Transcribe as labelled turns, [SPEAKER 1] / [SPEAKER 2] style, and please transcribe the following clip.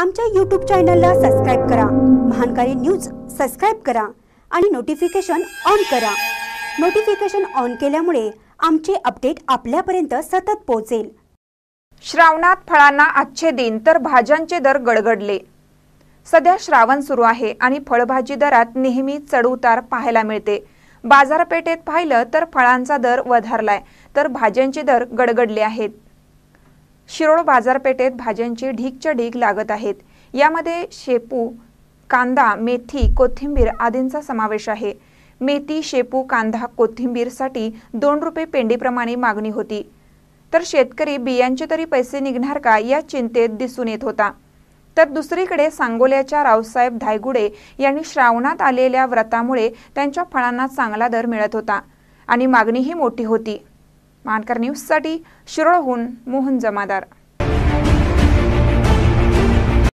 [SPEAKER 1] आमच्या यूट्यूब चॅनलला सबस्क्राईब करा महानकारी न्यूज सबस्क्राईब करा आणि नोटिफिकेशन ऑन करा नोटिफिकेशन ऑन केल्यामुळे आमचे अपडेट आपल्यापर्यंत सतत पोहोचेल श्रावणात फळांना आजचे दिन तर भाज्यांचे
[SPEAKER 2] दर गडगडले सध्या श्रावण सुरू आहे आणि फळभाजी दरात नेहमी चढउतार पाहायला मिळते बाजारपेठेत पाहिलं तर फळांचा दर वधारलाय तर भाज्यांचे दर गडगडले आहेत शिरोळ बाजारपेठेत भाज्यांची ढीकच्या ढीक लागत आहेत यामध्ये शेपू कांदा मेथी कोथिंबीर आदींचा समावेश आहे मेथी शेपू कांदा कोथिंबीरसाठी दोन रुपये पेंडीप्रमाणे मागणी होती तर शेतकरी बियांचे तरी पैसे निघणार का या चिंतेत दिसून येत होता तर दुसरीकडे सांगोल्याच्या रावसाहेब धायगुडे यांनी श्रावणात आलेल्या व्रतामुळे त्यांच्या फळांना चांगला दर मिळत होता आणि मागणीही मोठी होती मानकर न्यूजसाठी शिरोळहून मोहन जमादार